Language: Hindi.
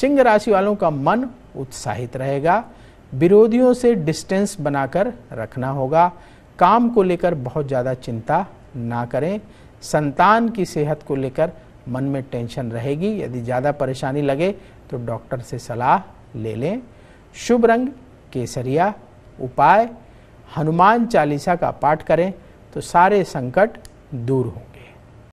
सिंह राशि वालों का मन उत्साहित रहेगा विरोधियों से डिस्टेंस बनाकर रखना होगा काम को लेकर बहुत ज़्यादा चिंता ना करें संतान की सेहत को लेकर मन में टेंशन रहेगी यदि ज़्यादा परेशानी लगे तो डॉक्टर से सलाह ले लें शुभ रंग केसरिया उपाय हनुमान चालीसा का पाठ करें तो सारे संकट दूर हों